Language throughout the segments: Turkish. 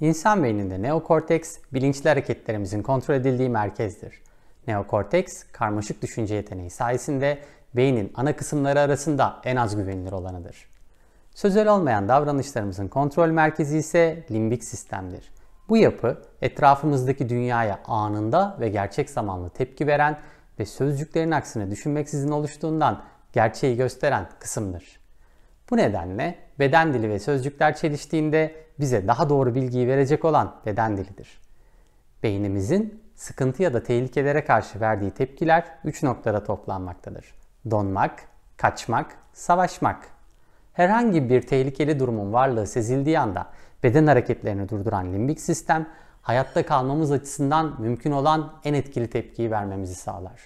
İnsan beyninde neokorteks, bilinçli hareketlerimizin kontrol edildiği merkezdir. Neokorteks, karmaşık düşünce yeteneği sayesinde beynin ana kısımları arasında en az güvenilir olanıdır. Sözel olmayan davranışlarımızın kontrol merkezi ise limbik sistemdir. Bu yapı etrafımızdaki dünyaya anında ve gerçek zamanlı tepki veren ve sözcüklerin aksine düşünmeksizin oluştuğundan gerçeği gösteren kısımdır. Bu nedenle beden dili ve sözcükler çeliştiğinde bize daha doğru bilgiyi verecek olan beden dilidir. Beynimizin sıkıntı ya da tehlikelere karşı verdiği tepkiler 3 noktada toplanmaktadır. Donmak, kaçmak, savaşmak. Herhangi bir tehlikeli durumun varlığı sezildiği anda beden hareketlerini durduran limbik sistem hayatta kalmamız açısından mümkün olan en etkili tepkiyi vermemizi sağlar.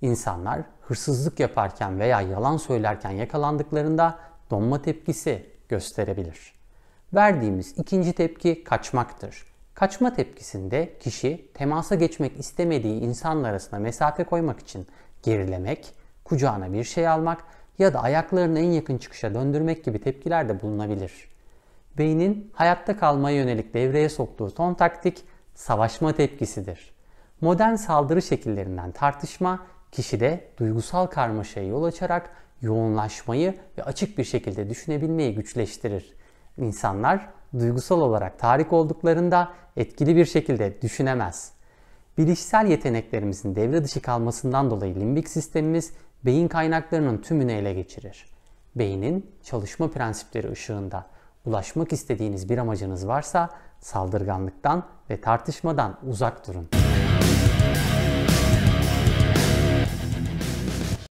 İnsanlar hırsızlık yaparken veya yalan söylerken yakalandıklarında donma tepkisi gösterebilir. Verdiğimiz ikinci tepki kaçmaktır. Kaçma tepkisinde kişi temasa geçmek istemediği insanlar arasında mesafe koymak için gerilemek, kucağına bir şey almak ya da ayaklarını en yakın çıkışa döndürmek gibi tepkiler de bulunabilir. Beynin hayatta kalmaya yönelik devreye soktuğu son taktik savaşma tepkisidir. Modern saldırı şekillerinden tartışma kişide duygusal karmaşaya yol açarak yoğunlaşmayı ve açık bir şekilde düşünebilmeyi güçleştirir. İnsanlar duygusal olarak tahrik olduklarında etkili bir şekilde düşünemez. Bilişsel yeteneklerimizin devre dışı kalmasından dolayı limbik sistemimiz beyin kaynaklarının tümünü ele geçirir. Beynin çalışma prensipleri ışığında ulaşmak istediğiniz bir amacınız varsa saldırganlıktan ve tartışmadan uzak durun.